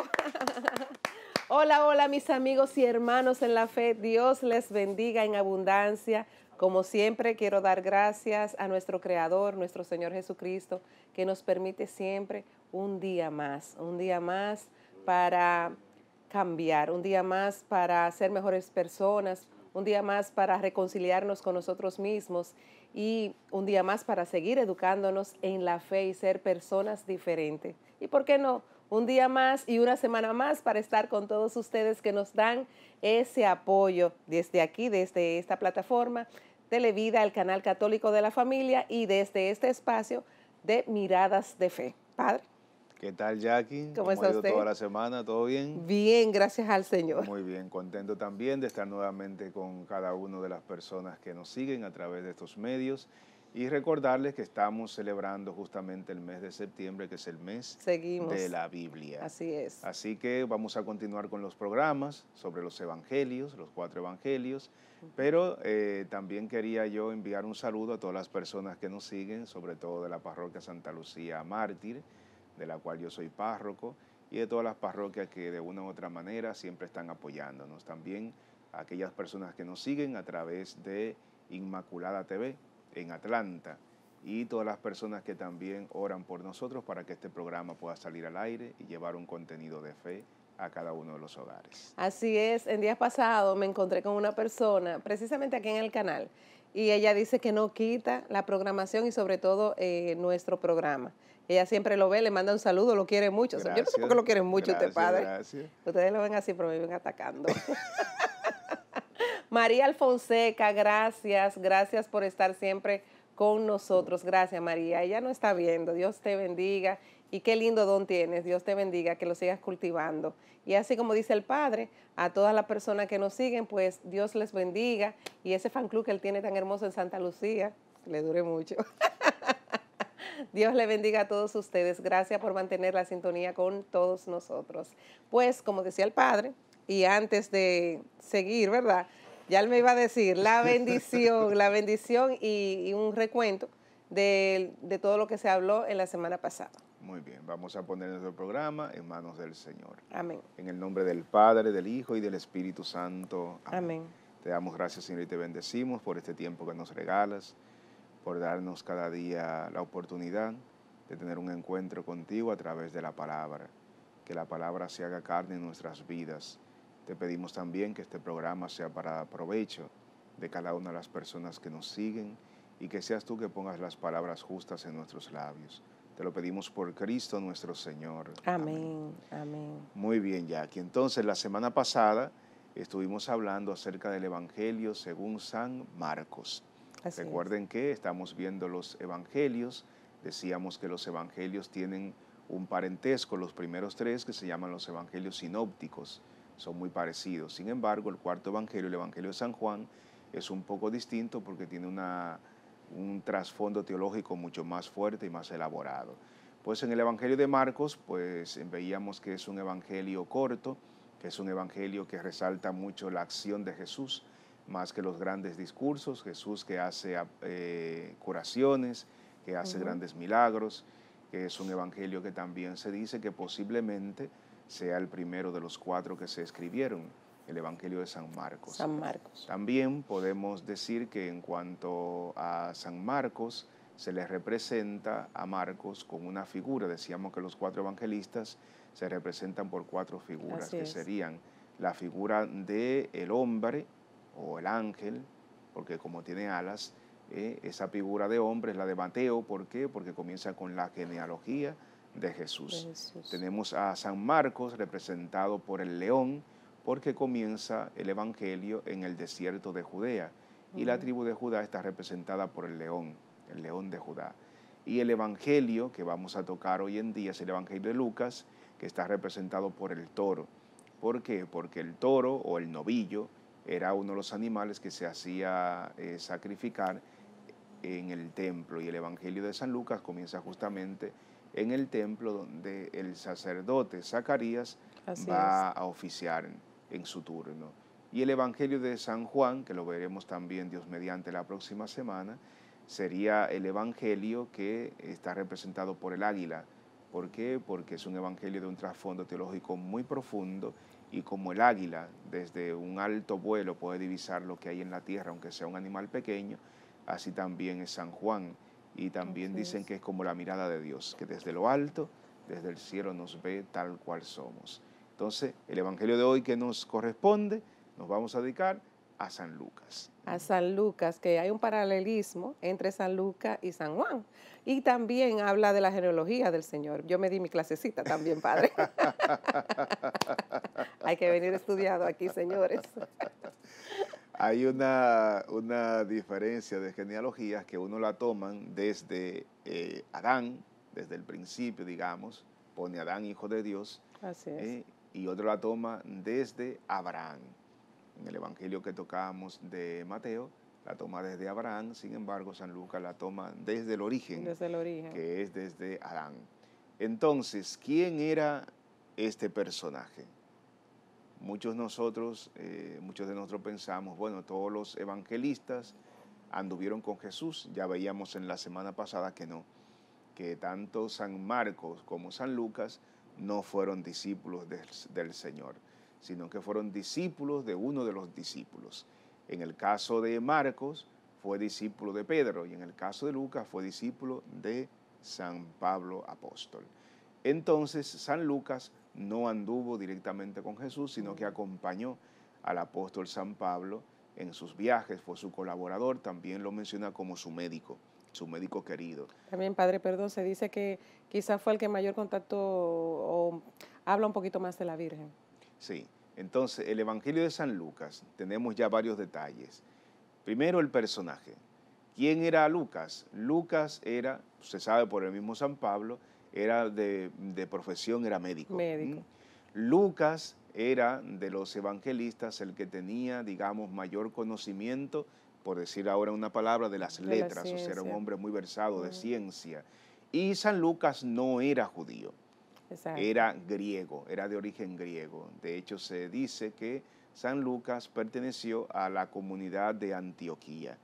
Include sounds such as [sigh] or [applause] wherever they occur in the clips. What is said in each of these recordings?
[laughs] Hola, hola mis amigos y hermanos en la fe. Dios les bendiga en abundancia. Como siempre, quiero dar gracias a nuestro Creador, nuestro Señor Jesucristo, que nos permite siempre un día más, un día más para cambiar, un día más para ser mejores personas, un día más para reconciliarnos con nosotros mismos y un día más para seguir educándonos en la fe y ser personas diferentes. ¿Y por qué no? un día más y una semana más para estar con todos ustedes que nos dan ese apoyo desde aquí, desde esta plataforma, Televida, el canal católico de la familia y desde este espacio de Miradas de Fe. Padre. ¿Qué tal, Jackie? ¿Cómo, ¿Cómo está toda la semana? ¿Todo bien? Bien, gracias al Señor. Muy bien, contento también de estar nuevamente con cada una de las personas que nos siguen a través de estos medios y recordarles que estamos celebrando justamente el mes de septiembre, que es el mes de la Biblia. Así es. Así que vamos a continuar con los programas sobre los evangelios, los cuatro evangelios. Pero eh, también quería yo enviar un saludo a todas las personas que nos siguen, sobre todo de la parroquia Santa Lucía Mártir, de la cual yo soy párroco, y de todas las parroquias que de una u otra manera siempre están apoyándonos. También a aquellas personas que nos siguen a través de Inmaculada TV, en Atlanta y todas las personas que también oran por nosotros para que este programa pueda salir al aire y llevar un contenido de fe a cada uno de los hogares. Así es, en días pasados me encontré con una persona, precisamente aquí en el canal, y ella dice que no quita la programación y sobre todo eh, nuestro programa. Ella siempre lo ve, le manda un saludo, lo quiere mucho. Yo no sé por qué lo quieren mucho te este usted, padre. Gracias. Ustedes lo ven así, pero me ven atacando. [laughs] María Alfonseca, gracias, gracias por estar siempre con nosotros. Gracias, María. Ella no está viendo. Dios te bendiga. Y qué lindo don tienes. Dios te bendiga, que lo sigas cultivando. Y así como dice el Padre, a todas las personas que nos siguen, pues Dios les bendiga. Y ese fan club que él tiene tan hermoso en Santa Lucía, le dure mucho. [laughs] Dios le bendiga a todos ustedes. Gracias por mantener la sintonía con todos nosotros. Pues, como decía el Padre, y antes de seguir, ¿verdad? Ya él me iba a decir, la [laughs] bendición, la bendición y, un recuento de, de, todo lo que se habló en la semana pasada. Muy bien, vamos a poner nuestro programa en manos del Señor. Amén. En el nombre del Padre, del Hijo y del Espíritu Santo. Amén. Amén. Te damos gracias, Señor, y te bendecimos por este tiempo que nos regalas, por darnos cada día la oportunidad de tener un encuentro contigo a través de la palabra. Que la palabra se haga carne en nuestras vidas te pedimos también que este programa sea para provecho de cada una de las personas que nos siguen y que seas tú que pongas las palabras justas en nuestros labios. Te lo pedimos por Cristo nuestro Señor. Amén, amén. Muy bien, Jackie. Entonces, la semana pasada estuvimos hablando acerca del Evangelio según San Marcos. Recuerden que estamos viendo los Evangelios. Decíamos que los Evangelios tienen un parentesco, los primeros tres que se llaman los Evangelios sinópticos son muy parecidos. Sin embargo, el cuarto evangelio, el evangelio de San Juan, es un poco distinto porque tiene una, un trasfondo teológico mucho más fuerte y más elaborado. Pues en el evangelio de Marcos, pues veíamos que es un evangelio corto, que es un evangelio que resalta mucho la acción de Jesús, más que los grandes discursos. Jesús que hace eh, curaciones, que hace grandes milagros, que es un evangelio que también se dice que posiblemente sea el primero de los cuatro que se escribieron, el Evangelio de San Marcos. San Marcos. También podemos decir que en cuanto a San Marcos, se le representa a Marcos con una figura. Decíamos que los cuatro evangelistas se representan por cuatro figuras, que serían la figura del el hombre o el ángel, porque como tiene alas, eh, esa figura de hombre es la de Mateo. ¿Por qué? Porque comienza con la genealogía de Jesús. Tenemos a San Marcos representado por el león, porque comienza el Evangelio en el desierto de Judea y la tribu de Judá está representada por el león, el león de Judá. Y el Evangelio que vamos a tocar hoy en día es el Evangelio de Lucas, que está representado por el toro. ¿Por qué? Porque el toro o el novillo era uno de los animales que se hacía eh, sacrificar en el templo y el Evangelio de San Lucas comienza justamente en el templo donde el sacerdote Zacarías va a oficiar en su turno. Y el Evangelio de San Juan, que lo veremos también Dios mediante la próxima semana, sería el Evangelio que está representado por el águila. ¿Por qué? Porque es un Evangelio de un trasfondo teológico muy profundo y como el águila desde un alto vuelo puede divisar lo que hay en la tierra, aunque sea un animal pequeño, así también es San Juan y también dicen que es como la mirada de Dios, que desde lo alto, desde el cielo nos ve tal cual somos. Entonces, el Evangelio de hoy que nos corresponde, nos vamos a dedicar a San Lucas. A San Lucas, que hay un paralelismo entre San Lucas y San Juan. Y también habla de la genealogía del Señor. Yo me di mi clasecita también, padre. [laughs] hay que venir estudiado aquí, señores. [laughs] hay una, diferencia de genealogías que uno la toma desde eh, Adán, desde el principio, digamos, pone Adán hijo de Dios, ¿eh? y otro la toma desde Abraham. En el Evangelio que tocamos de Mateo, la toma desde Abraham, sin embargo San Lucas la toma desde el origen, desde el origen. que es desde Adán. Entonces, ¿quién era este personaje? Muchos nosotros, eh, muchos de nosotros pensamos, bueno, todos los evangelistas anduvieron con Jesús, ya veíamos en la semana pasada que no, que tanto San Marcos como San Lucas no fueron discípulos del Señor, sino que fueron discípulos de uno de los discípulos. En el caso de Marcos fue discípulo de Pedro y en el caso de Lucas fue discípulo de San Pablo Apóstol. Entonces San Lucas no anduvo directamente con Jesús, sino que mm. acompañó al apóstol San Pablo en sus viajes, fue su colaborador, también lo menciona como su médico, su médico querido. También, Padre Perdón, se dice que quizás fue el que mayor contacto o habla un poquito más de la Virgen. Sí, entonces el Evangelio de San Lucas, tenemos ya varios detalles. Primero el personaje. ¿Quién era Lucas? Lucas era, se sabe por el mismo San Pablo, era de, profesión, era médico. Mm. Lucas era de los evangelistas el que tenía, digamos, mayor conocimiento, por decir ahora una palabra, de las letras, o sea, era un hombre muy versado de mm. ciencia. Y San Lucas no era judío, era griego, era de origen griego. De hecho, se dice que San Lucas perteneció a la comunidad de Antioquía.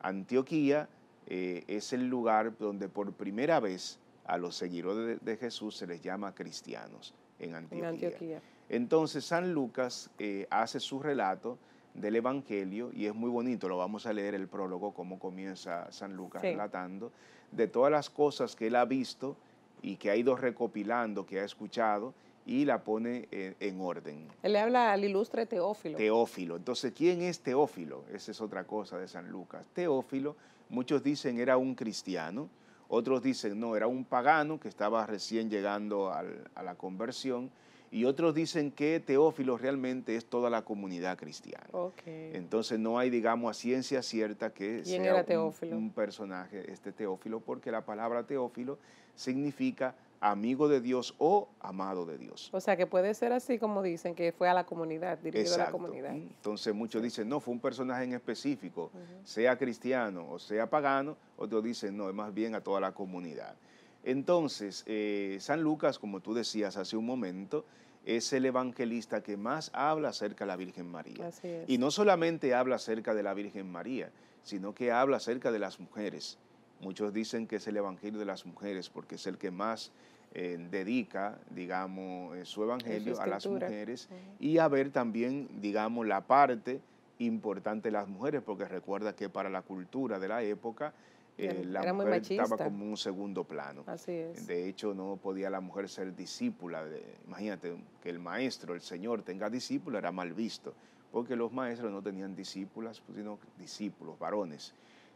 Antioquía eh, es el lugar donde por primera vez a los seguidores de, Jesús se les llama cristianos en Antioquía. Entonces San Lucas eh, hace su relato del Evangelio y es muy bonito, lo vamos a leer el prólogo, como comienza San Lucas relatando, de todas las cosas que él ha visto y que ha ido recopilando, que ha escuchado y la pone en, eh, en orden. Él le habla al ilustre Teófilo. Teófilo. Entonces, ¿quién es Teófilo? Esa es otra cosa de San Lucas. Teófilo, muchos dicen era un cristiano, otros dicen, no, era un pagano que estaba recién llegando a la conversión. Y otros dicen que Teófilo realmente es toda la comunidad cristiana. Entonces no hay, digamos, a ciencia cierta que sea un, un personaje este Teófilo, porque la palabra Teófilo significa amigo de Dios o amado de Dios. O sea que puede ser así como dicen, que fue a la comunidad, dirigido a la comunidad. Entonces muchos dicen, no, fue un personaje en específico, sea cristiano o sea pagano, otros dicen, no, es más bien a toda la comunidad. Entonces, eh, San Lucas, como tú decías hace un momento, es el evangelista que más habla acerca de la Virgen María. Y no solamente habla acerca de la Virgen María, sino que habla acerca de las mujeres. Muchos dicen que es el Evangelio de las mujeres porque es el que más eh, dedica, digamos, eh, su evangelio a las mujeres y a ver también, digamos, la parte importante de las mujeres, porque recuerda que para la cultura de la época eh, la mujer estaba como un segundo plano. De hecho, no podía la mujer ser discípula. imagínate que el maestro, el señor, tenga discípula, era mal visto, porque los maestros no tenían discípulas, pues, sino discípulos, varones.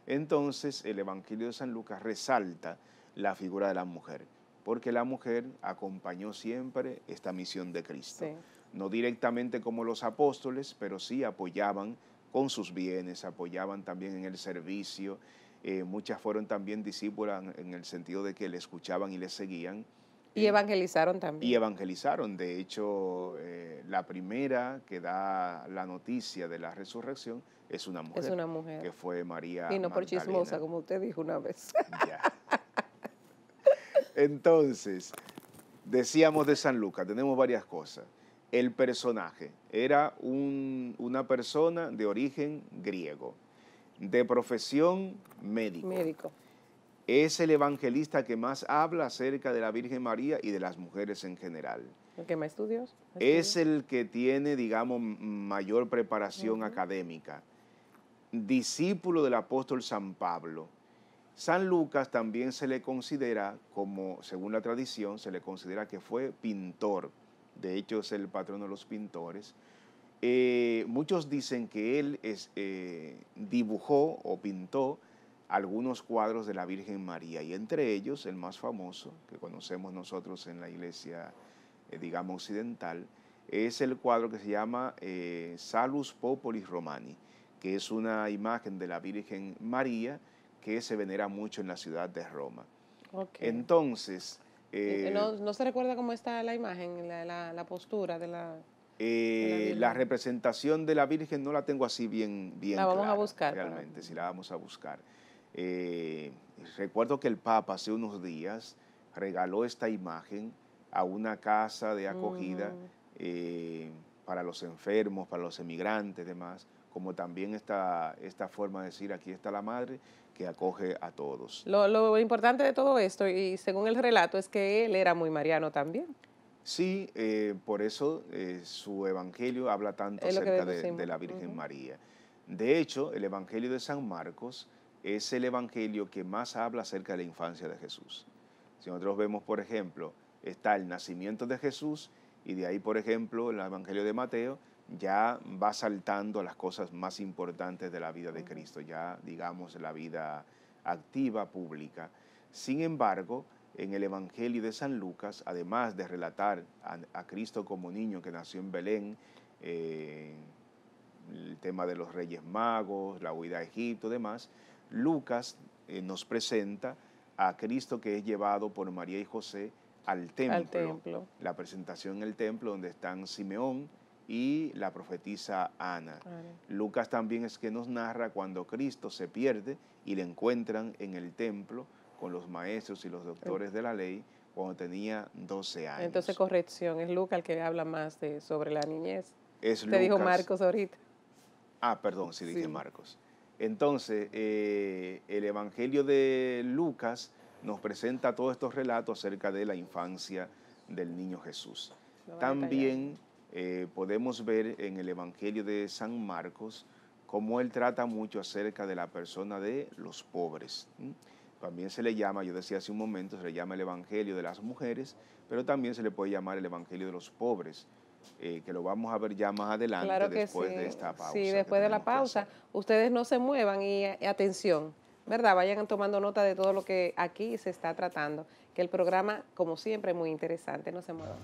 Entonces, el Evangelio de San Lucas resalta la figura de la mujer porque la mujer acompañó siempre esta misión de Cristo. No directamente como los apóstoles, pero sí apoyaban con sus bienes, apoyaban también en el servicio. Eh, muchas fueron también discípulas en el sentido de que le escuchaban y le seguían. Y eh, evangelizaron también. Y evangelizaron. De hecho, eh, la primera que da la noticia de la resurrección es una mujer. Es una mujer. Que fue María. Y no por chismosa, como usted dijo una vez. Ya. Entonces, decíamos de San Lucas, tenemos varias cosas. El personaje era una persona de origen griego, de profesión médico. médico. Es el evangelista que más habla acerca de la Virgen María y de las mujeres en general. ¿El que más estudios? Es el que tiene, digamos, mayor preparación académica. Discípulo del apóstol San Pablo San Lucas también se le considera como, según la tradición, se le considera que fue pintor. De hecho, es el patrón de los pintores. Eh, muchos dicen que él eh, dibujó o pintó algunos cuadros de la Virgen María y entre ellos el más famoso que conocemos nosotros en la iglesia, eh, digamos, occidental, es el cuadro que se llama Salus Popolis Romani, que es una imagen de la Virgen María que se venera mucho en la ciudad de Roma. Entonces... Eh, no, se recuerda cómo está la imagen, la, la, postura de la... Eh, la representación de la Virgen no la tengo así bien, bien. La vamos a buscar. Realmente, sí, la vamos a buscar. Eh, recuerdo que el Papa hace unos días regaló esta imagen a una casa de acogida mm. para los enfermos, para los emigrantes y demás como también esta, esta forma de decir aquí está la madre que acoge a todos. Lo, importante de todo esto, y según el relato, es que él era muy mariano también. Sí, eh, por eso eh, su evangelio habla tanto acerca de, la Virgen María. De hecho, el evangelio de San Marcos es el evangelio que más habla acerca de la infancia de Jesús. Si nosotros vemos, por ejemplo, está el nacimiento de Jesús y de ahí, por ejemplo, el evangelio de Mateo ya va saltando las cosas más importantes de la vida de Cristo, ya digamos la vida activa, pública. Sin embargo, en el Evangelio de San Lucas, además de relatar a, Cristo como niño que nació en Belén, eh, el tema de los reyes magos, la huida a Egipto, demás, Lucas eh, nos presenta a Cristo que es llevado por María y José al templo, al templo. La presentación en el templo donde están Simeón, y la profetisa Ana. Lucas también es que nos narra cuando Cristo se pierde y le encuentran en el templo con los maestros y los doctores de la ley cuando tenía 12 años. Entonces, corrección, es Lucas el que habla más de, sobre la niñez. Es Te dijo Marcos ahorita. Ah, perdón, si sí dije Marcos. Entonces, eh, el Evangelio de Lucas nos presenta todos estos relatos acerca de la infancia del niño Jesús. También eh, podemos ver en el Evangelio de San Marcos cómo él trata mucho acerca de la persona de los pobres. También se le llama, yo decía hace un momento, se le llama el Evangelio de las mujeres, pero también se le puede llamar el Evangelio de los pobres, eh, que lo vamos a ver ya más adelante después de esta pausa. Sí, después de la pausa. Ustedes no se muevan y eh, atención, ¿verdad? Vayan tomando nota de todo lo que aquí se está tratando, que el programa, como siempre, es muy interesante. No se muevan.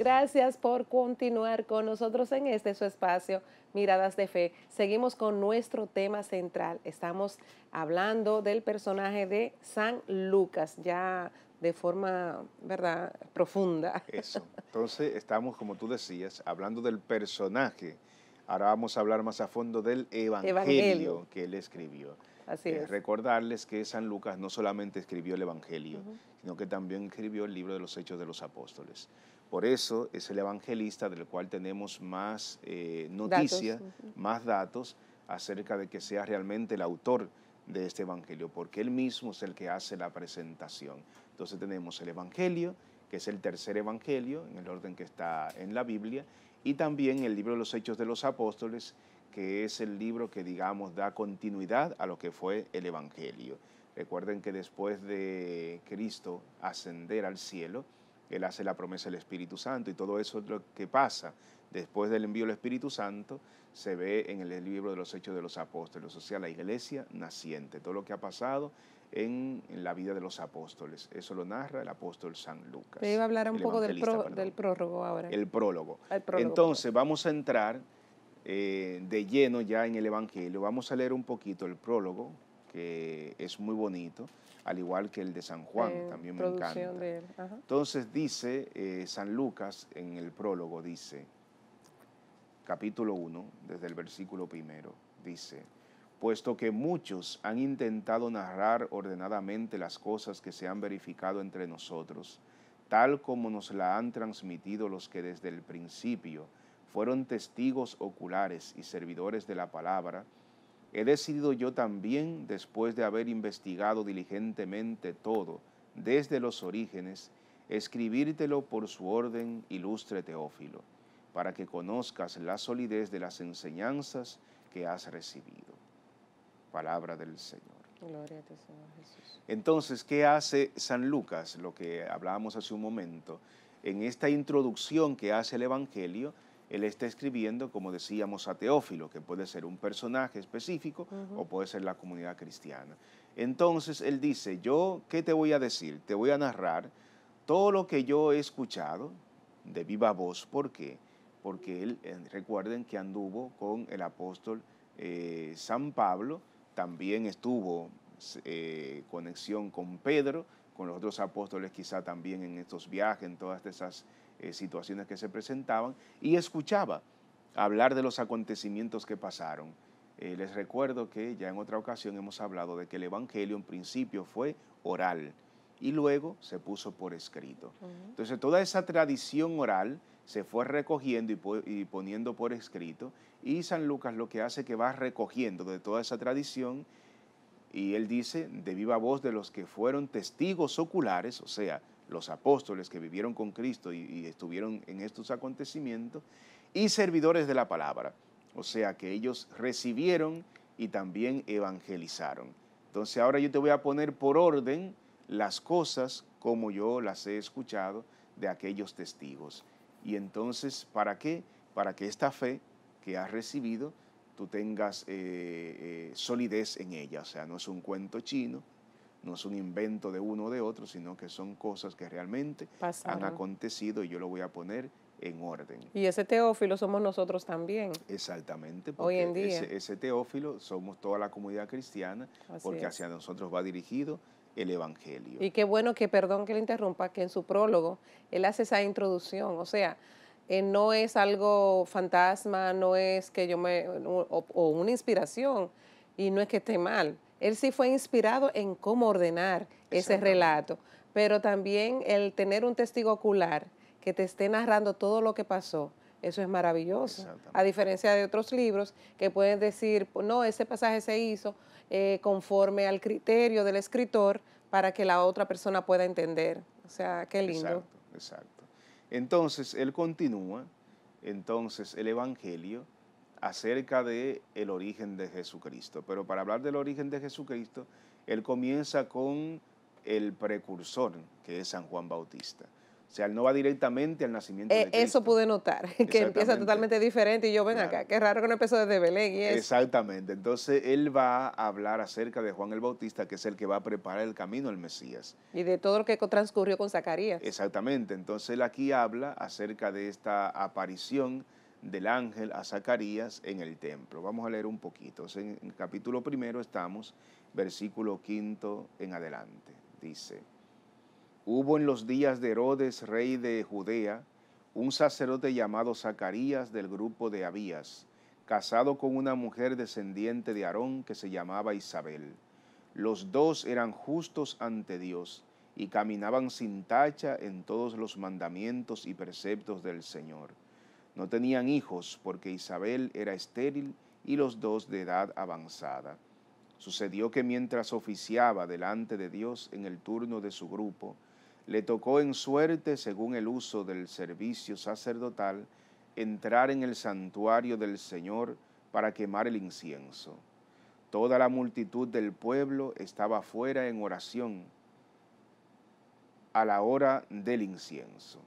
Gracias por continuar con nosotros en este su espacio, Miradas de Fe. Seguimos con nuestro tema central. Estamos hablando del personaje de San Lucas, ya de forma, ¿verdad?, profunda. Eso. Entonces, estamos, como tú decías, hablando del personaje. Ahora vamos a hablar más a fondo del evangelio, que él escribió. Así eh, es. recordarles que San Lucas no solamente escribió el evangelio, sino que también escribió el libro de los Hechos de los Apóstoles. Por eso es el evangelista del cual tenemos más eh, noticias, más datos acerca de que sea realmente el autor de este evangelio, porque él mismo es el que hace la presentación. Entonces tenemos el evangelio, que es el tercer evangelio, en el orden que está en la Biblia, y también el libro de los Hechos de los Apóstoles, que es el libro que, digamos, da continuidad a lo que fue el evangelio. Recuerden que después de Cristo ascender al cielo, él hace la promesa del Espíritu Santo y todo eso lo que pasa. Después del envío del Espíritu Santo se ve en el libro de los Hechos de los Apóstoles, o sea, la iglesia naciente, todo lo que ha pasado en, la vida de los apóstoles. Eso lo narra el apóstol San Lucas. Te iba a hablar un poco del, prólogo ahora. El prólogo. Ah, el prólogo. Entonces pues. vamos a entrar eh, de lleno ya en el Evangelio. Vamos a leer un poquito el prólogo, que es muy bonito al igual que el de San Juan, eh, también me encanta. Entonces dice eh, San Lucas en el prólogo, dice, capítulo 1, desde el versículo primero, dice, puesto que muchos han intentado narrar ordenadamente las cosas que se han verificado entre nosotros, tal como nos la han transmitido los que desde el principio fueron testigos oculares y servidores de la palabra, he decidido yo también, después de haber investigado diligentemente todo, desde los orígenes, escribírtelo por su orden, ilustre Teófilo, para que conozcas la solidez de las enseñanzas que has recibido. Palabra del Señor. Gloria a Jesús. Entonces, ¿qué hace San Lucas? Lo que hablábamos hace un momento. En esta introducción que hace el Evangelio, él está escribiendo, como decíamos, a Teófilo, que puede ser un personaje específico o puede ser la comunidad cristiana. Entonces él dice, yo, ¿qué te voy a decir? Te voy a narrar todo lo que yo he escuchado de viva voz. ¿Por qué? Porque él, eh, recuerden que anduvo con el apóstol eh, San Pablo, también estuvo eh, conexión con Pedro, con los otros apóstoles quizá también en estos viajes, en todas esas eh, situaciones que se presentaban y escuchaba hablar de los acontecimientos que pasaron. Eh, les recuerdo que ya en otra ocasión hemos hablado de que el Evangelio en principio fue oral y luego se puso por escrito. Entonces toda esa tradición oral se fue recogiendo y, y, poniendo por escrito y San Lucas lo que hace que va recogiendo de toda esa tradición y él dice de viva voz de los que fueron testigos oculares, o sea, los apóstoles que vivieron con Cristo y, estuvieron en estos acontecimientos, y servidores de la palabra. O sea que ellos recibieron y también evangelizaron. Entonces ahora yo te voy a poner por orden las cosas como yo las he escuchado de aquellos testigos. Y entonces, ¿para qué? Para que esta fe que has recibido, tú tengas eh, eh, solidez en ella. O sea, no es un cuento chino, no es un invento de uno o de otro, sino que son cosas que realmente han acontecido y yo lo voy a poner en orden. Y ese teófilo somos nosotros también. Exactamente, porque Hoy en Ese, teófilo somos toda la comunidad cristiana, porque hacia nosotros va dirigido el Evangelio. Y qué bueno que, perdón que le interrumpa, que en su prólogo él hace esa introducción, o sea, eh, no es algo fantasma, no es que yo me, o una inspiración, y no es que esté mal, él sí fue inspirado en cómo ordenar ese relato, pero también el tener un testigo ocular que te esté narrando todo lo que pasó. Eso es maravilloso. A diferencia de otros libros que pueden decir, no, ese pasaje se hizo eh, conforme al criterio del escritor para que la otra persona pueda entender. O sea, qué lindo. Exacto, exacto. Entonces, él continúa, entonces, el Evangelio acerca de el origen de Jesucristo. Pero para hablar del origen de Jesucristo, él comienza con el precursor, que es San Juan Bautista. O sea, él no va directamente al nacimiento eh, de Cristo. Eso pude notar, [laughs] que empieza totalmente diferente y yo ven acá, qué raro que no empezó desde Belén Exactamente, entonces él va a hablar acerca de Juan el Bautista, que es el que va a preparar el camino al Mesías. Y de todo lo que transcurrió con Zacarías. Exactamente, entonces él aquí habla acerca de esta aparición, del ángel a Zacarías en el templo. Vamos a leer un poquito. En el capítulo primero estamos, versículo quinto en adelante. Dice, hubo en los días de Herodes, rey de Judea, un sacerdote llamado Zacarías del grupo de Abías, casado con una mujer descendiente de Aarón que se llamaba Isabel. Los dos eran justos ante Dios y caminaban sin tacha en todos los mandamientos y preceptos del Señor no tenían hijos porque Isabel era estéril y los dos de edad avanzada. Sucedió que mientras oficiaba delante de Dios en el turno de su grupo, le tocó en suerte, según el uso del servicio sacerdotal, entrar en el santuario del Señor para quemar el incienso. Toda la multitud del pueblo estaba fuera en oración a la hora del incienso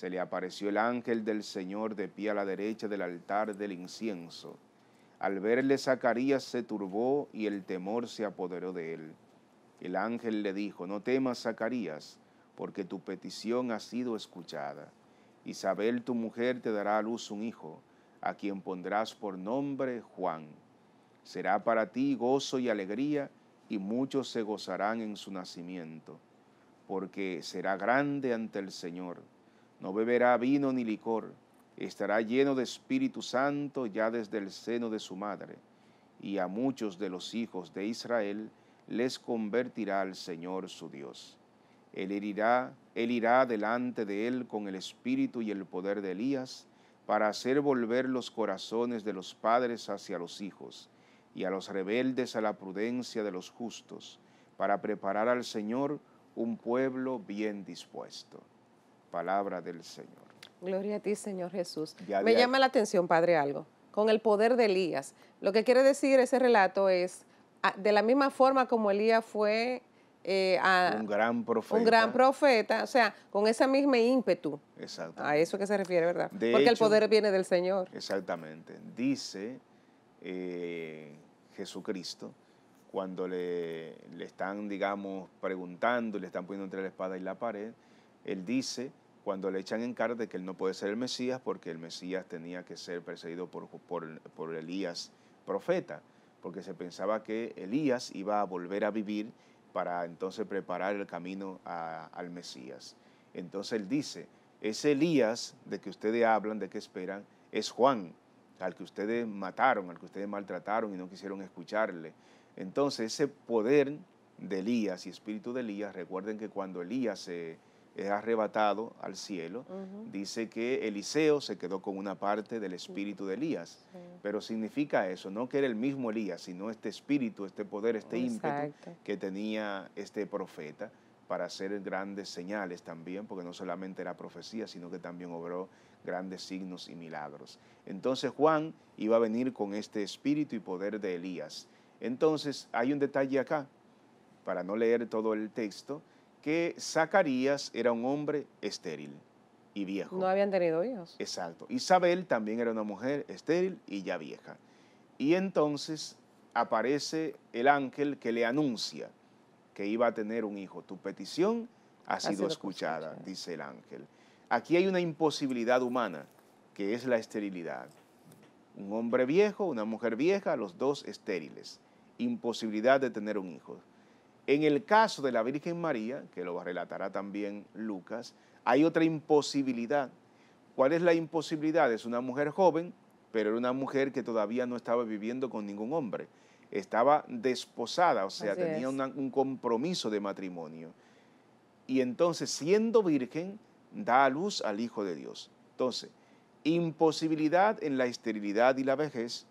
se le apareció el ángel del Señor de pie a la derecha del altar del incienso. Al verle Zacarías se turbó y el temor se apoderó de él. El ángel le dijo, no temas Zacarías, porque tu petición ha sido escuchada. Isabel tu mujer te dará a luz un hijo, a quien pondrás por nombre Juan. Será para ti gozo y alegría, y muchos se gozarán en su nacimiento, porque será grande ante el Señor no beberá vino ni licor, estará lleno de Espíritu Santo ya desde el seno de su madre, y a muchos de los hijos de Israel les convertirá al Señor su Dios. Él irá, él irá delante de él con el espíritu y el poder de Elías, para hacer volver los corazones de los padres hacia los hijos, y a los rebeldes a la prudencia de los justos, para preparar al Señor un pueblo bien dispuesto. Palabra del Señor. Gloria a ti, Señor Jesús. Me llama la atención, Padre, algo. Con el poder de Elías. Lo que quiere decir ese relato es, ah, de la misma forma como Elías fue eh, a un gran profeta. Un gran profeta, o sea, con ese mismo ímpetu. Exacto. A eso que se refiere, ¿verdad? Porque el poder viene del Señor. Exactamente. Dice eh, Jesucristo, cuando le, le, están, digamos, preguntando, le están poniendo entre la espada y la pared, él dice, cuando le echan en cara de que él no puede ser el Mesías, porque el Mesías tenía que ser perseguido por, por, Elías, profeta, porque se pensaba que Elías iba a volver a vivir para entonces preparar el camino al Mesías. Entonces él dice, ese Elías de que ustedes hablan, de que esperan, es Juan, al que ustedes mataron, al que ustedes maltrataron y no quisieron escucharle. Entonces ese poder de Elías y espíritu de Elías, recuerden que cuando Elías se es arrebatado al cielo, dice que Eliseo se quedó con una parte del espíritu de Elías. Pero significa eso, no que era el mismo Elías, sino este espíritu, este poder, este ímpetu que tenía este profeta para hacer grandes señales también, porque no solamente era profecía, sino que también obró grandes signos y milagros. Entonces Juan iba a venir con este espíritu y poder de Elías. Entonces hay un detalle acá, para no leer todo el texto, que Zacarías era un hombre estéril y viejo. No habían tenido hijos. Exacto. Isabel también era una mujer estéril y ya vieja. Y entonces aparece el ángel que le anuncia que iba a tener un hijo. Tu petición ha, sido, escuchada, dice el ángel. Aquí hay una imposibilidad humana, que es la esterilidad. Un hombre viejo, una mujer vieja, los dos estériles. Imposibilidad de tener un hijo. En el caso de la Virgen María, que lo relatará también Lucas, hay otra imposibilidad. ¿Cuál es la imposibilidad? Es una mujer joven, pero era una mujer que todavía no estaba viviendo con ningún hombre. Estaba desposada, o sea, tenía un compromiso de matrimonio. Y entonces, siendo virgen, da a luz al Hijo de Dios. Entonces, imposibilidad en la esterilidad y la vejez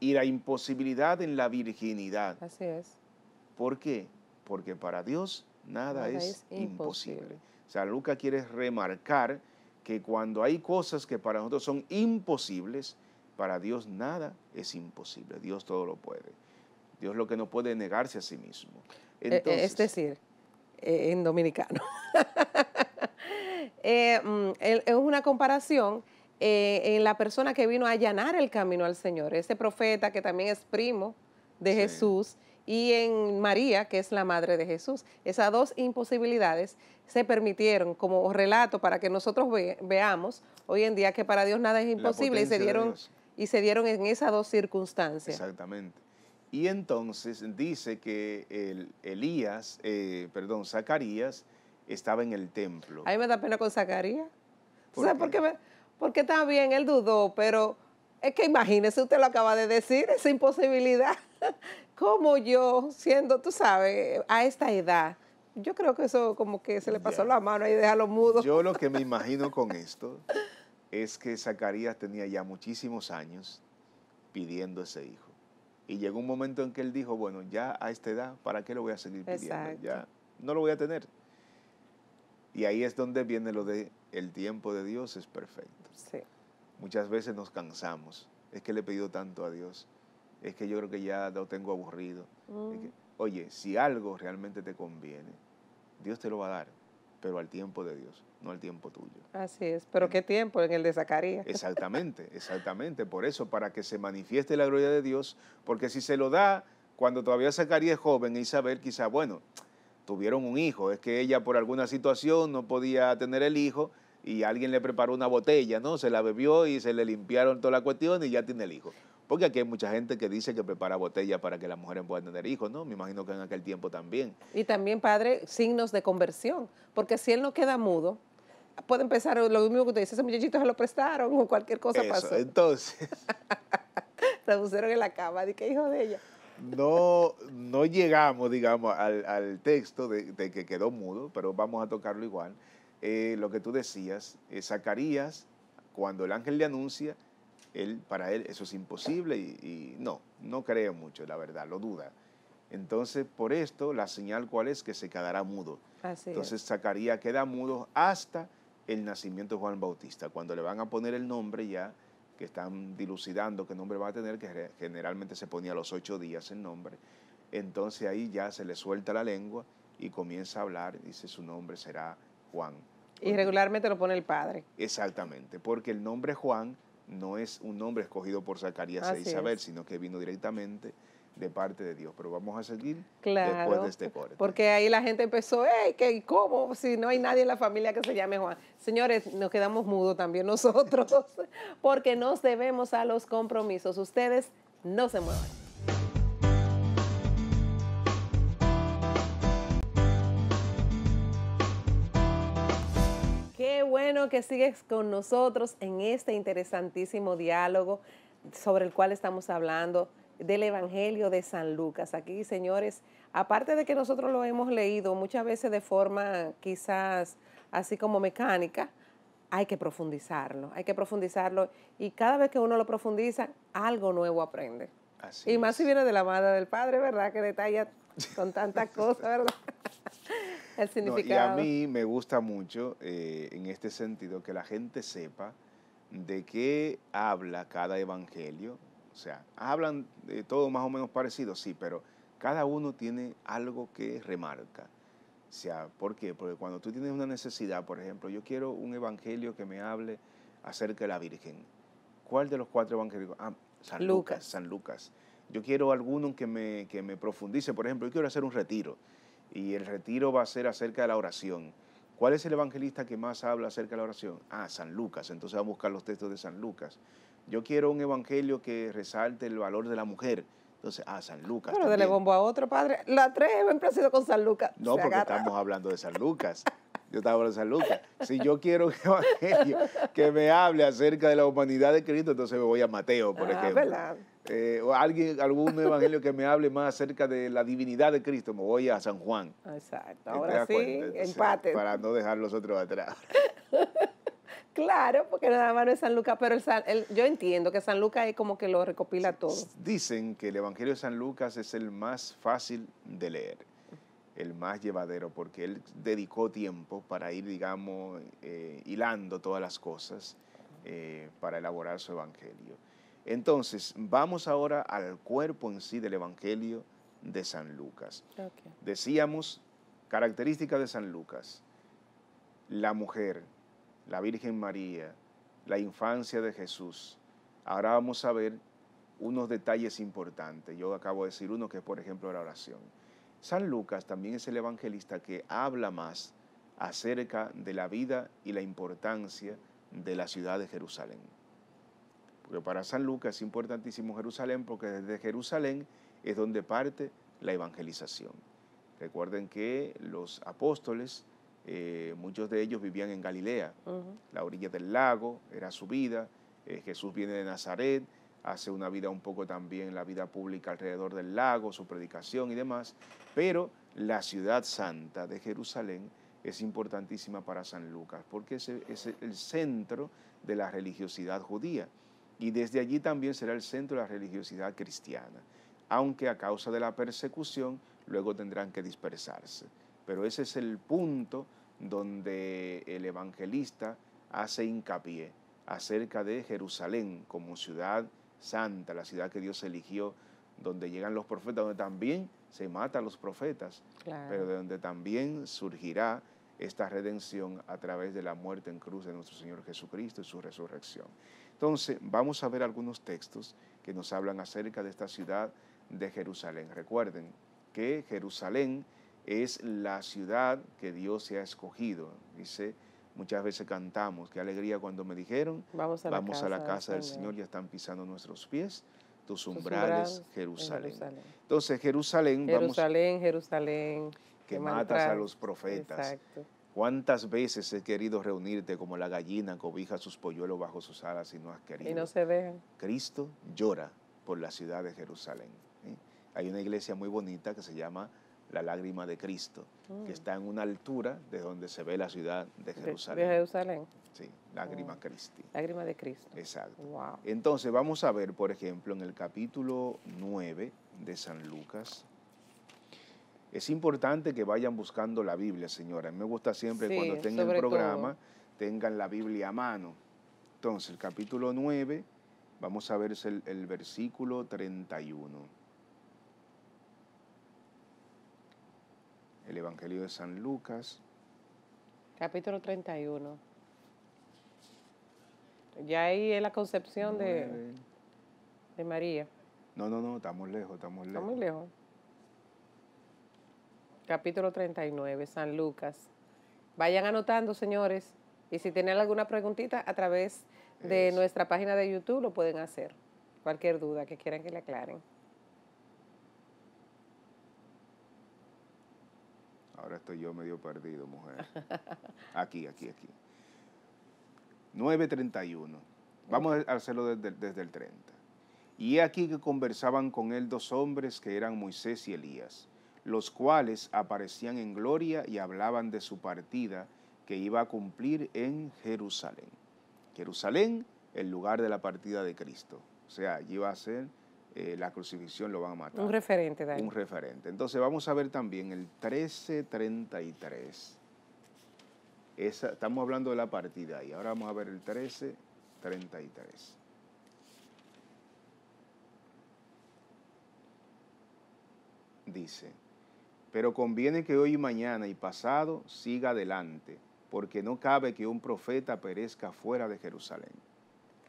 y la imposibilidad en la virginidad. Así es. ¿Por qué? porque para Dios nada, es, imposible. O sea, Lucas quiere remarcar que cuando hay cosas que para nosotros son imposibles, para Dios nada es imposible. Dios todo lo puede. Dios lo que no puede negarse a sí mismo. Eh, eh, es decir, eh, en dominicano. [laughs] Mm, es una comparación en la persona que vino a allanar el camino al Señor, ese profeta que también es primo de Jesús y en María, que es la madre de Jesús. Esas dos imposibilidades se permitieron como relato para que nosotros veamos hoy en día que para Dios nada es imposible y se dieron y se dieron en esas dos circunstancias. Exactamente. Y entonces dice que Elías, eh, perdón, Zacarías estaba en el templo. A me da pena con Zacarías. ¿Por qué? porque también él dudó, pero es que imagínese, usted lo acaba de decir, esa imposibilidad. [laughs] como yo, siendo, tú sabes, a esta edad, yo creo que eso como que se le pasó la mano y lo mudo. Yo lo que me imagino con esto es que Zacarías tenía ya muchísimos años pidiendo ese hijo. Y llegó un momento en que él dijo, bueno, ya a esta edad, ¿para qué lo voy a seguir pidiendo? Ya no lo voy a tener. Y ahí es donde viene lo de el tiempo de Dios es perfecto. Muchas veces nos cansamos. Es que le he pedido tanto a Dios es que yo creo que ya lo tengo aburrido. Mm. oye, si algo realmente te conviene, Dios te lo va a dar, pero al tiempo de Dios, no al tiempo tuyo. Así es, pero ¿qué tiempo? En el de Zacarías. Exactamente, exactamente. Por eso, para que se manifieste la gloria de Dios, porque si se lo da cuando todavía Zacarías es joven, Isabel quizá, bueno, tuvieron un hijo, es que ella por alguna situación no podía tener el hijo y alguien le preparó una botella, ¿no? Se la bebió y se le limpiaron toda la cuestión y ya tiene el hijo. Porque aquí hay mucha gente que dice que prepara botella para que las mujeres puedan tener hijos, ¿no? Me imagino que en aquel tiempo también. Y también, padre, signos de conversión. Porque si él no queda mudo, puede empezar lo mismo que usted dice, ese muchachito se lo prestaron o cualquier cosa Eso, pasó. Entonces. [laughs] lo en la cama, ¿de qué hijo de ella? no, no llegamos, digamos, al, texto de, que quedó mudo, pero vamos a tocarlo igual. Eh, lo que tú decías, eh, Zacarías, cuando el ángel le anuncia, él, para él eso es imposible y, no, no creo mucho, la verdad, lo duda. Entonces, por esto, la señal cuál es que se quedará mudo. Entonces, sacaría queda mudo hasta el nacimiento de Juan Bautista, cuando le van a poner el nombre ya, que están dilucidando qué nombre va a tener, que generalmente se ponía a los ocho días el nombre. Entonces ahí ya se le suelta la lengua y comienza a hablar, dice su nombre será Juan. Y regularmente lo pone el padre. Exactamente, porque el nombre Juan no es un nombre escogido por Zacarías e Isabel, sino que vino directamente de parte de Dios. Pero vamos a seguir después de este corte. Porque ahí la gente empezó, hey, ¿qué, ¿cómo? Si no hay nadie en la familia que se llame Juan. Señores, nos quedamos mudos también nosotros, [laughs] porque nos debemos a los compromisos. Ustedes no se muevan. bueno que sigues con nosotros en este interesantísimo diálogo sobre el cual estamos hablando del Evangelio de San Lucas. Aquí, señores, aparte de que nosotros lo hemos leído muchas veces de forma quizás así como mecánica, hay que profundizarlo, hay que profundizarlo y cada vez que uno lo profundiza, algo nuevo aprende. y más si viene de la madre del padre, ¿verdad? Que detalla con tantas [laughs] cosas, ¿verdad? y a mí me gusta mucho eh, en este sentido que la gente sepa de qué habla cada evangelio. O sea, hablan de todo más o menos parecido, sí, pero cada uno tiene algo que remarca. O sea, ¿por qué? Porque cuando tú tienes una necesidad, por ejemplo, yo quiero un evangelio que me hable acerca de la Virgen. ¿Cuál de los cuatro evangelios? Ah, San Lucas. San Lucas. Yo quiero alguno que me, que me profundice. Por ejemplo, yo quiero hacer un retiro y el retiro va a ser acerca de la oración. ¿Cuál es el evangelista que más habla acerca de la oración? Ah, San Lucas. Entonces vamos a buscar los textos de San Lucas. Yo quiero un evangelio que resalte el valor de la mujer. Entonces, ah, San Lucas. Pero dele bombo a otro, padre. La tres sido con San Lucas. No, porque estamos hablando de San Lucas. Yo estaba hablando de San Lucas. Si yo quiero un [laughs] evangelio que me hable acerca de la humanidad de Cristo, entonces me voy a Mateo, por ah, ejemplo. Eh, o alguien, algún evangelio que me hable más acerca de la divinidad de Cristo, me voy a San Juan. Exacto, ahora sí, empate. Para no dejar los otros atrás. [laughs] claro, porque nada más no es San Lucas, pero yo entiendo que San Lucas es como que lo recopila todo. Dicen que el Evangelio de San Lucas es el más fácil de leer, el más llevadero, porque él dedicó tiempo para ir, digamos, eh, hilando todas las cosas eh, para elaborar su Evangelio. Entonces, vamos ahora al cuerpo en sí del Evangelio de San Lucas. Decíamos, características de San Lucas, la mujer, la Virgen María, la infancia de Jesús. Ahora vamos a ver unos detalles importantes. Yo acabo de decir uno que es, por ejemplo, la oración. San Lucas también es el evangelista que habla más acerca de la vida y la importancia de la ciudad de Jerusalén. Pero para San Lucas es importantísimo Jerusalén porque desde Jerusalén es donde parte la evangelización. Recuerden que los apóstoles, eh, muchos de ellos vivían en Galilea, la orilla del lago, era su vida. Eh, Jesús viene de Nazaret, hace una vida un poco también, la vida pública alrededor del lago, su predicación y demás. Pero la ciudad santa de Jerusalén es importantísima para San Lucas porque es el centro de la religiosidad judía y desde allí también será el centro de la religiosidad cristiana, aunque a causa de la persecución luego tendrán que dispersarse. Pero ese es el punto donde el evangelista hace hincapié acerca de Jerusalén como ciudad santa, la ciudad que Dios eligió, donde llegan los profetas, donde también se matan los profetas, pero de donde también surgirá esta redención a través de la muerte en cruz de nuestro Señor Jesucristo y su resurrección. Entonces, vamos a ver algunos textos que nos hablan acerca de esta ciudad de Jerusalén. Recuerden que Jerusalén es la ciudad que Dios se ha escogido. Dice, muchas veces cantamos, qué alegría cuando me dijeron, vamos a la, casa, del Señor. ya están pisando nuestros pies, tus umbrales, Jerusalén. Entonces, Jerusalén, Jerusalén, Jerusalén, que, que matas a los profetas. Exacto. ¿Cuántas veces he querido reunirte como la gallina cobija sus polluelos bajo sus alas y no has querido? Y no se ve. Cristo llora por la ciudad de Jerusalén. ¿eh? Hay una iglesia muy bonita que se llama la lágrima de Cristo, que mm. está en una altura de donde se ve la ciudad de Jerusalén. De, Jerusalén. Sí, lágrima mm. Cristi. Lágrima de Cristo. Exacto. Wow. Entonces vamos a ver, por ejemplo, en el capítulo 9 de San Lucas, es importante que vayan buscando la Biblia, señora. A mí me gusta siempre cuando tengan el programa, tengan la Biblia a mano. Entonces, el capítulo 9, vamos a ver el, versículo 31. el Evangelio de San Lucas. Capítulo 31. Ya ahí es la concepción de, de, María. No, no, no, estamos lejos, estamos lejos. Estamos lejos capítulo 39, San Lucas. Vayan anotando, señores, y si tienen alguna preguntita a través de nuestra página de YouTube lo pueden hacer. Cualquier duda que quieran que le aclaren. Ahora estoy yo medio perdido, mujer. [laughs] Aquí, aquí, aquí. 9.31. Vamos a hacerlo desde, desde el 30. Y he aquí que conversaban con él dos hombres que eran Moisés y Elías los cuales aparecían en gloria y hablaban de su partida que iba a cumplir en Jerusalén. Jerusalén, el lugar de la partida de Cristo. O sea, allí va a ser eh, la crucifixión, lo van a matar. Un referente, David. Un referente. Entonces vamos a ver también el 1333. estamos hablando de la partida y ahora vamos a ver el 1333. Dice, pero conviene que hoy y mañana y pasado siga adelante, porque no cabe que un profeta perezca fuera de Jerusalén.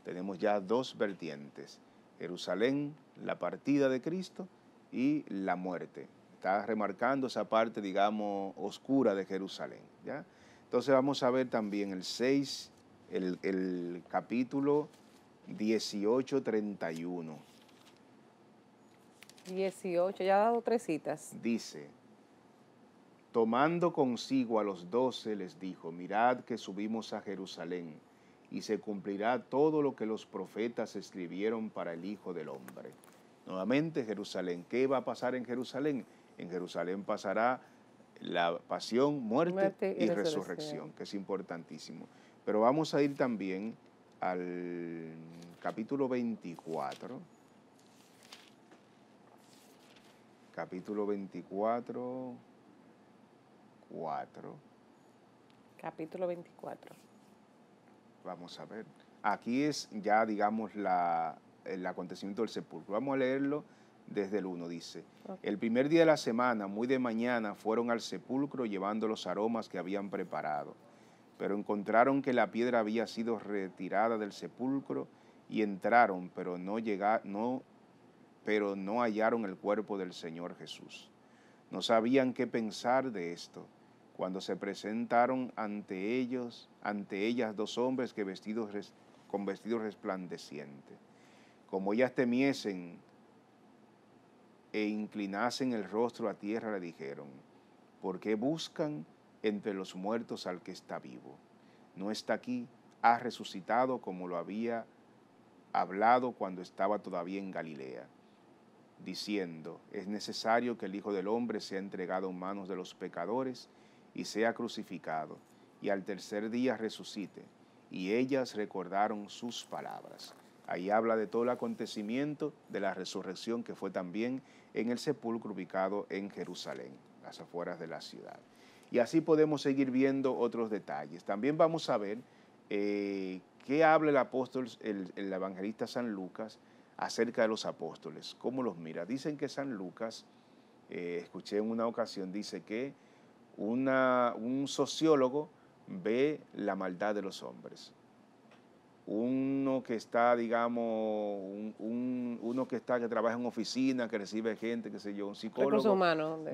Tenemos ya dos vertientes, Jerusalén, la partida de Cristo y la muerte. Está remarcando esa parte, digamos, oscura de Jerusalén. ¿ya? Entonces vamos a ver también el 6, el, el capítulo 1831. 18, ya ha dado tres citas. Dice, Tomando consigo a los doce, les dijo, mirad que subimos a Jerusalén, y se cumplirá todo lo que los profetas escribieron para el Hijo del Hombre. Nuevamente Jerusalén, ¿qué va a pasar en Jerusalén? En Jerusalén pasará la pasión, muerte, y, resurrección, resurrección, que es importantísimo. Pero vamos a ir también al capítulo 24. Capítulo 24. Capítulo 24. Vamos a ver. Aquí es ya, digamos, el acontecimiento del sepulcro. Vamos a leerlo desde el 1. Dice, el primer día de la semana, muy de mañana, fueron al sepulcro llevando los aromas que habían preparado. Pero encontraron que la piedra había sido retirada del sepulcro y entraron, pero no, llega, no, pero no hallaron el cuerpo del Señor Jesús. No sabían qué pensar de esto cuando se presentaron ante ellos, ante ellas dos hombres que vestidos con vestidos resplandecientes. Como ellas temiesen e inclinasen el rostro a tierra, le dijeron, ¿por qué buscan entre los muertos al que está vivo? No está aquí, ha resucitado como lo había hablado cuando estaba todavía en Galilea, diciendo, es necesario que el Hijo del Hombre sea entregado en manos de los pecadores, y sea crucificado, y al tercer día resucite. Y ellas recordaron sus palabras. Ahí habla de todo el acontecimiento de la resurrección que fue también en el sepulcro ubicado en Jerusalén, las afueras de la ciudad. Y así podemos seguir viendo otros detalles. También vamos a ver eh, qué habla el apóstol, el, evangelista San Lucas, acerca de los apóstoles, cómo los mira. Dicen que San Lucas, eh, escuché en una ocasión, dice que un sociólogo ve la maldad de los hombres. Uno que está, digamos, uno que está, que trabaja en oficina, que recibe gente, qué sé yo, un psicólogo. Recursos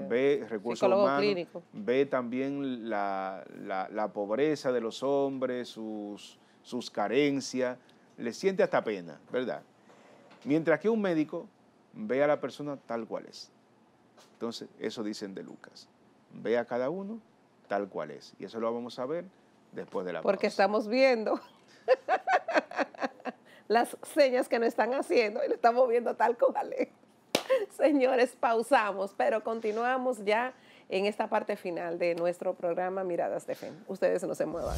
Ve recursos humanos. Ve también la, la, pobreza de los hombres, sus, sus carencias. Le siente hasta pena, ¿verdad? Mientras que un médico ve a la persona tal cual es. Entonces, eso dicen de Lucas. Ve a cada uno tal cual es. Y eso lo vamos a ver después de la Porque estamos viendo [laughs] las señas que nos están haciendo y lo estamos viendo tal cual es. [laughs] Señores, pausamos, pero continuamos ya en esta parte final de nuestro programa Miradas de Fe. Ustedes no se muevan.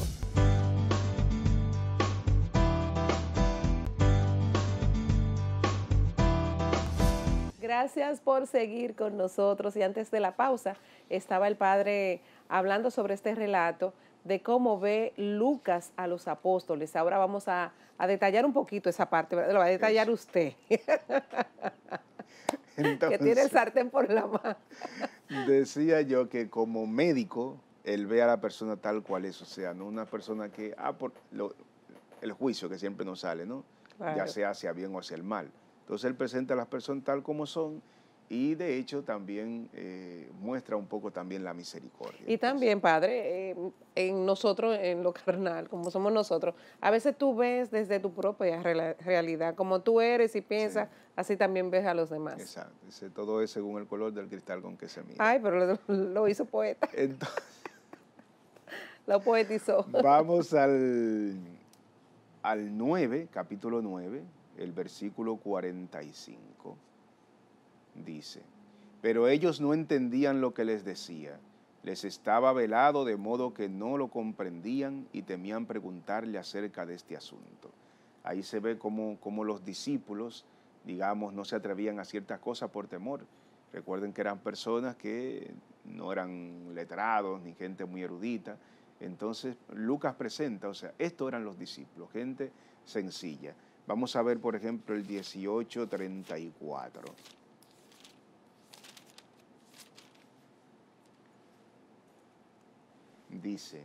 Gracias por seguir con nosotros. Y antes de la pausa, estaba el padre hablando sobre este relato de cómo ve Lucas a los apóstoles. Ahora vamos a, detallar un poquito esa parte, lo va a detallar usted. [laughs] que tiene el sartén por la mano. decía yo que como médico, él ve a la persona tal cual es, o sea, no una persona que, ah, por el juicio que siempre nos sale, ¿no? Ya sea hacia bien o hacia el mal. Entonces él presenta a las personas tal como son y de hecho también eh, muestra un poco también la misericordia. Y también, Padre, eh, en nosotros, en lo [laughs] carnal, como somos nosotros, a veces tú ves desde tu propia realidad, como tú eres y piensas, así también ves a los demás. Exacto, todo es según el color del cristal con que se mira. Ay, pero lo, hizo poeta. [laughs] Entonces, [laughs] lo poetizó. Vamos al, al 9, capítulo 9, el versículo 45 dice, pero ellos no entendían lo que les decía, les estaba velado de modo que no lo comprendían y temían preguntarle acerca de este asunto. Ahí se ve como, los discípulos, digamos, no se atrevían a ciertas cosas por temor. Recuerden que eran personas que no eran letrados ni gente muy erudita. Entonces Lucas presenta, o sea, estos eran los discípulos, gente sencilla. Vamos a ver, por ejemplo, el 1834. Dice,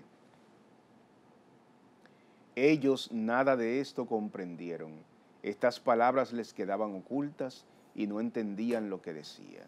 ellos nada de esto comprendieron. Estas palabras les quedaban ocultas y no entendían lo que decía.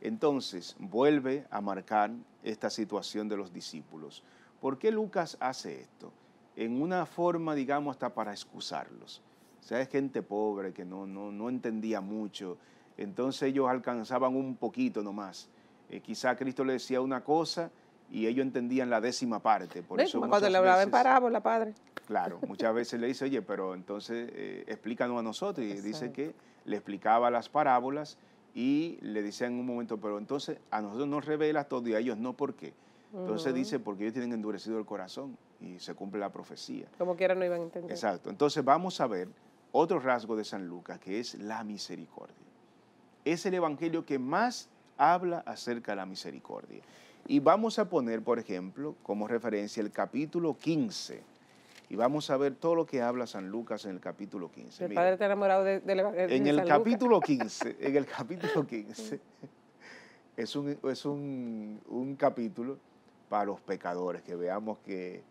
Entonces vuelve a marcar esta situación de los discípulos. ¿Por qué Lucas hace esto? En una forma, digamos, hasta para excusarlos. O sea, es gente pobre que no, no, no entendía mucho. Entonces ellos alcanzaban un poquito nomás. Eh, quizá Cristo le decía una cosa y ellos entendían la décima parte. Por cuando le hablaba en parábola, padre. Claro, muchas veces le dice, oye, pero entonces eh, explícanos a nosotros. Y dice que le explicaba las parábolas y le decía en un momento, pero entonces a nosotros nos revela todo y a ellos no, ¿por qué? Entonces dice, porque ellos tienen endurecido el corazón y se cumple la profecía. Como quiera no iban a entender. Exacto. Entonces vamos a ver otro rasgo de San Lucas, que es la misericordia. Es el Evangelio que más habla acerca de la misericordia. Y vamos a poner, por ejemplo, como referencia el capítulo 15. Y vamos a ver todo lo que habla San Lucas en el capítulo 15. El padre está enamorado del de, en el capítulo 15, En el capítulo 15 es, es un capítulo para los pecadores, que veamos que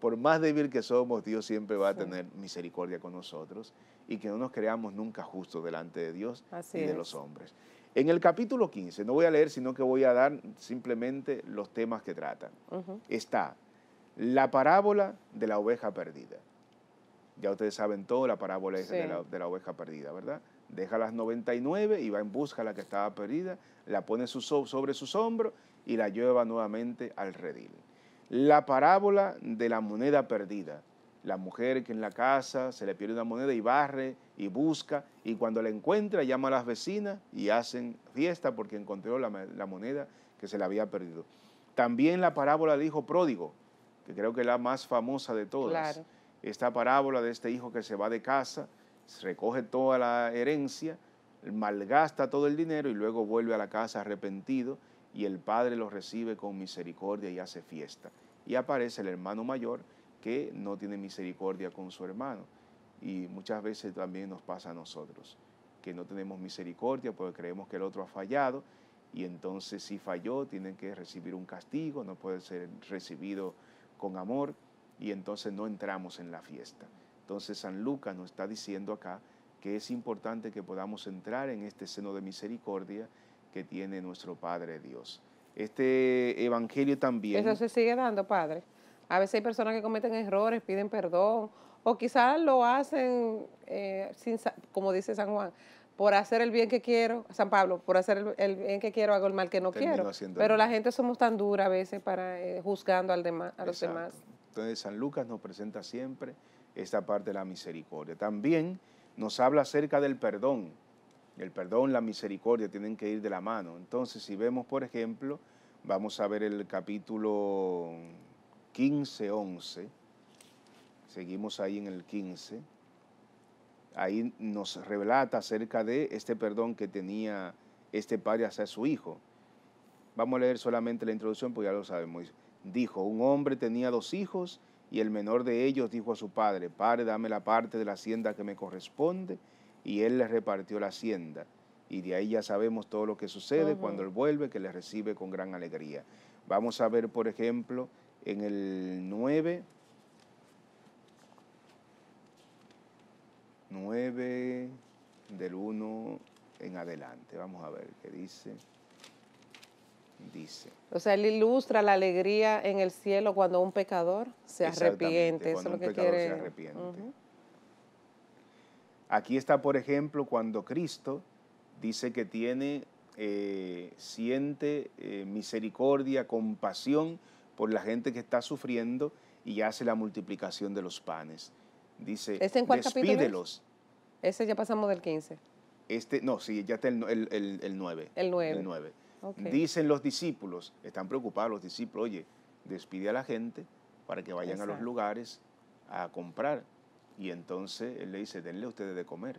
por más débil que somos, Dios siempre va a tener misericordia con nosotros y que no nos creamos nunca justos delante de Dios y de los hombres. En el capítulo 15, no voy a leer, sino que voy a dar simplemente los temas que tratan. Está la parábola de la oveja perdida. Ya ustedes saben todo, la parábola es de, la, oveja perdida, ¿verdad? Deja las 99 y va en busca de la que estaba perdida, la pone sobre sus hombros y la lleva nuevamente al redil. La parábola de la moneda perdida. La mujer que en la casa se le pierde una moneda y barre y busca y cuando la encuentra llama a las vecinas y hacen fiesta porque encontró la, moneda que se le había perdido. También la parábola del hijo pródigo, que creo que es la más famosa de todas. Esta parábola de este hijo que se va de casa, recoge toda la herencia, malgasta todo el dinero y luego vuelve a la casa arrepentido y el padre lo recibe con misericordia y hace fiesta. Y aparece el hermano mayor que no tiene misericordia con su hermano. Y muchas veces también nos pasa a nosotros, que no tenemos misericordia porque creemos que el otro ha fallado y entonces si falló tienen que recibir un castigo, no puede ser recibido con amor y entonces no entramos en la fiesta. Entonces San Lucas nos está diciendo acá que es importante que podamos entrar en este seno de misericordia tiene nuestro Padre Dios. Este evangelio también. Eso se sigue dando, Padre. A veces hay personas que cometen errores, piden perdón, o quizás lo hacen, eh, sin, como dice San Juan, por hacer el bien que quiero, San Pablo, por hacer el, bien que quiero hago el mal que no quiero. Pero la gente somos tan duras a veces para eh, juzgando al demás, a los demás. Entonces San Lucas nos presenta siempre esta parte de la misericordia. También nos habla acerca del perdón el perdón, la misericordia tienen que ir de la mano. Entonces, si vemos, por ejemplo, vamos a ver el capítulo 15, 11, seguimos ahí en el 15, ahí nos relata acerca de este perdón que tenía este padre hacia su hijo. Vamos a leer solamente la introducción, pues ya lo sabemos. Dijo, un hombre tenía dos hijos y el menor de ellos dijo a su padre, Padre, dame la parte de la hacienda que me corresponde y él le repartió la hacienda. Y de ahí ya sabemos todo lo que sucede cuando él vuelve, que le recibe con gran alegría. Vamos a ver, por ejemplo, en el 9, 9 del 1 en adelante. Vamos a ver qué dice. Dice. O sea, él ilustra la alegría en el cielo cuando un pecador se arrepiente. Eso es lo que quiere. Aquí está, por ejemplo, cuando Cristo dice que tiene, eh, siente eh, misericordia, compasión por la gente que está sufriendo y hace la multiplicación de los panes. Dice, ¿Este en Ese ya pasamos del 15. Este, no, sí, ya está el, 9. El 9. Dicen los discípulos, están preocupados los discípulos, oye, despide a la gente para que vayan a los lugares a comprar y entonces él le dice, denle ustedes de comer.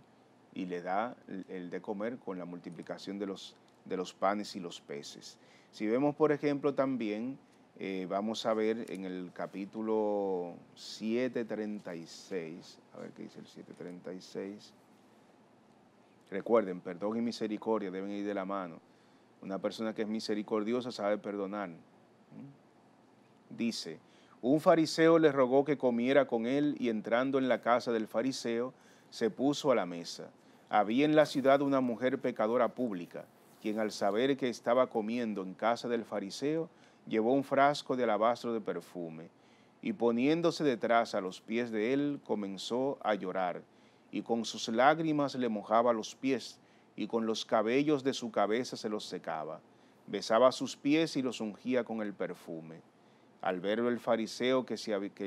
Y le da el de comer con la multiplicación de los, de los panes y los peces. Si vemos, por ejemplo, también, eh, vamos a ver en el capítulo 7.36, a ver qué dice el 7.36. Recuerden, perdón y misericordia deben ir de la mano. Una persona que es misericordiosa sabe perdonar. Dice, un fariseo le rogó que comiera con él y entrando en la casa del fariseo, se puso a la mesa. Había en la ciudad una mujer pecadora pública, quien al saber que estaba comiendo en casa del fariseo, llevó un frasco de alabastro de perfume, y poniéndose detrás a los pies de él, comenzó a llorar, y con sus lágrimas le mojaba los pies, y con los cabellos de su cabeza se los secaba, besaba sus pies y los ungía con el perfume. Al ver el fariseo que,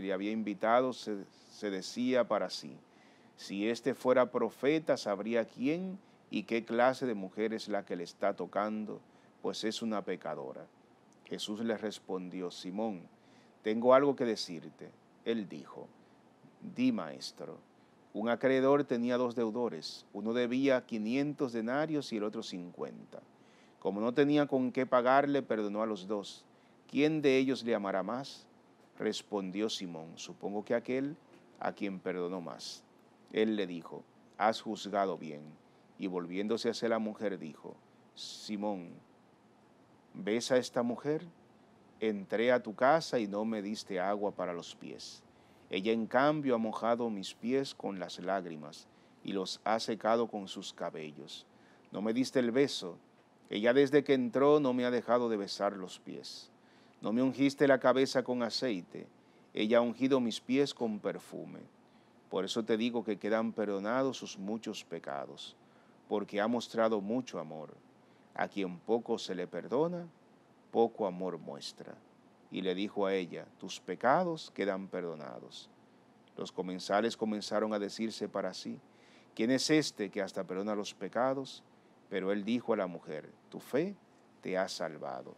le había invitado, se, decía para sí, si éste fuera profeta, sabría quién y qué clase de mujer es la que le está tocando, pues es una pecadora. Jesús le respondió, Simón, tengo algo que decirte. Él dijo, di maestro, un acreedor tenía dos deudores, uno debía 500 denarios y el otro 50. Como no tenía con qué pagarle, perdonó a los dos. ¿quién de ellos le amará más? Respondió Simón, supongo que aquel a quien perdonó más. Él le dijo, has juzgado bien. Y volviéndose hacia la mujer dijo, Simón, ¿ves a esta mujer? Entré a tu casa y no me diste agua para los pies. Ella en cambio ha mojado mis pies con las lágrimas y los ha secado con sus cabellos. No me diste el beso. Ella desde que entró no me ha dejado de besar los pies. No me ungiste la cabeza con aceite, ella ha ungido mis pies con perfume. Por eso te digo que quedan perdonados sus muchos pecados, porque ha mostrado mucho amor. A quien poco se le perdona, poco amor muestra. Y le dijo a ella, tus pecados quedan perdonados. Los comensales comenzaron a decirse para sí, ¿quién es este que hasta perdona los pecados? Pero él dijo a la mujer, tu fe te ha salvado,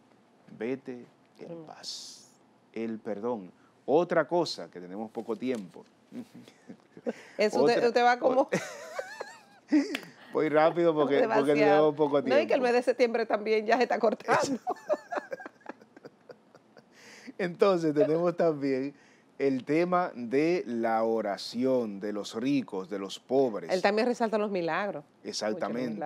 vete el mm. paz. El perdón. Otra cosa, que tenemos poco tiempo. [laughs] Eso te, va como... [laughs] Voy rápido porque, tenemos poco tiempo. No, y que el mes de septiembre también ya se está cortando. [laughs] Entonces tenemos también el tema de la oración, de los ricos, de los pobres. Él también resalta los milagros. Exactamente.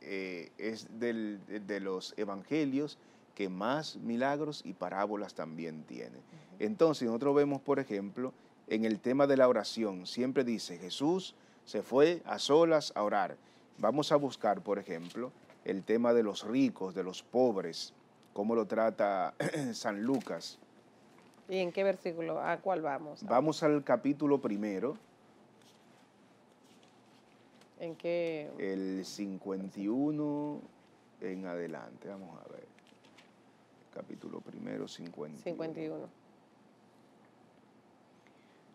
Eh, eh, es del, de los evangelios que más milagros y parábolas también tiene. Entonces nosotros vemos, por ejemplo, en el tema de la oración, siempre dice, Jesús se fue a solas a orar. Vamos a buscar, por ejemplo, el tema de los ricos, de los pobres, cómo lo trata [clears throat] San Lucas. ¿Y en qué versículo? ¿A cuál vamos? Vamos al capítulo primero. ¿En qué? El 51 en adelante, vamos a ver capítulo primero, 51.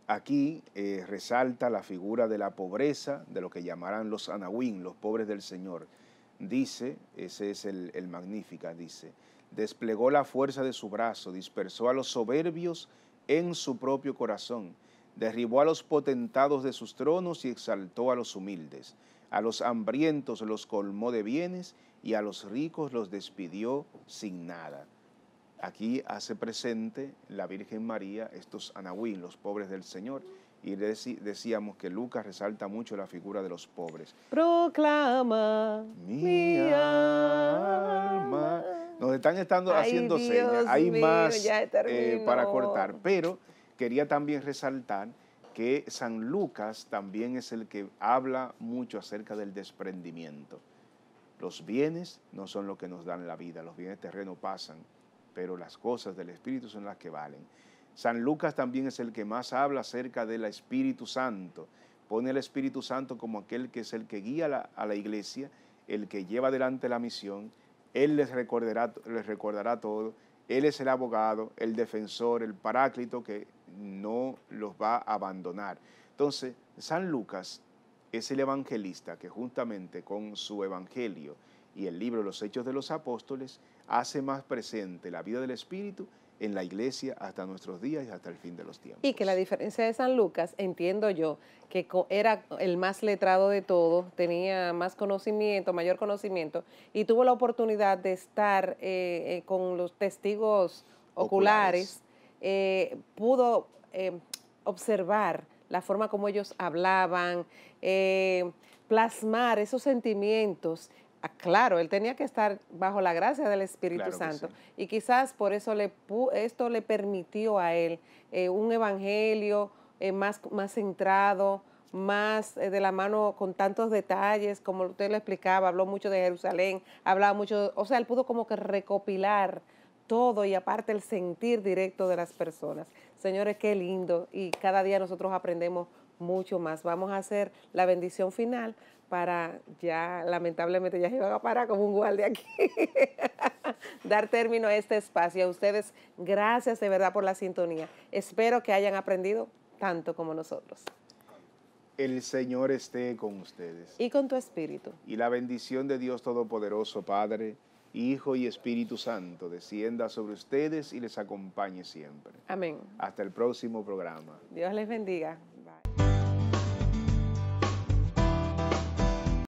Aquí eh, resalta la figura de la pobreza, de lo que llamarán los anahuín, los pobres del Señor. Dice, ese es el, el magnífica, dice, desplegó la fuerza de su brazo, dispersó a los soberbios en su propio corazón, derribó a los potentados de sus tronos y exaltó a los humildes. A los hambrientos los colmó de bienes y a los ricos los despidió sin nada. Aquí hace presente la Virgen María, estos anahuín, los pobres del Señor, y decíamos que Lucas resalta mucho la figura de los pobres. Proclama mi, alma. Nos están estando haciendo señas. Hay más eh, para cortar. Pero quería también resaltar que San Lucas también es el que habla mucho acerca del desprendimiento. Los bienes no son lo que nos dan la vida, los bienes terrenos pasan, pero las cosas del Espíritu son las que valen. San Lucas también es el que más habla acerca del Espíritu Santo. Pone al Espíritu Santo como aquel que es el que guía a la iglesia, el que lleva adelante la misión. Él les recordará, les recordará todo. Él es el abogado, el defensor, el paráclito que no los va a abandonar. Entonces, San Lucas es el evangelista que juntamente con su evangelio y el libro Los Hechos de los Apóstoles hace más presente la vida del Espíritu en la iglesia hasta nuestros días y hasta el fin de los tiempos. Y que la diferencia de San Lucas, entiendo yo, que era el más letrado de todos, tenía más conocimiento, mayor conocimiento, y tuvo la oportunidad de estar eh, eh, con los testigos oculares, eh, pudo observar la forma como ellos hablaban, plasmar esos sentimientos Ah, claro, él tenía que estar bajo la gracia del Espíritu Santo. Y quizás por eso le esto le permitió a él eh, un evangelio eh, más, más centrado, más eh, de la mano con tantos detalles, como usted lo explicaba, habló mucho de Jerusalén, hablaba mucho, o sea, él pudo como que recopilar todo y aparte el sentir directo de las personas. Señores, qué lindo. Y cada día nosotros aprendemos mucho más. Vamos a hacer la bendición final para ya, lamentablemente ya se va a parar como un guardia aquí, [laughs] dar término a este espacio. A ustedes, gracias de verdad por la sintonía. Espero que hayan aprendido tanto como nosotros. El Señor esté con ustedes. Y con tu espíritu. Y la bendición de Dios Todopoderoso, Padre, Hijo y Espíritu Santo, descienda sobre ustedes y les acompañe siempre. Amén. Hasta el próximo programa. Dios les bendiga.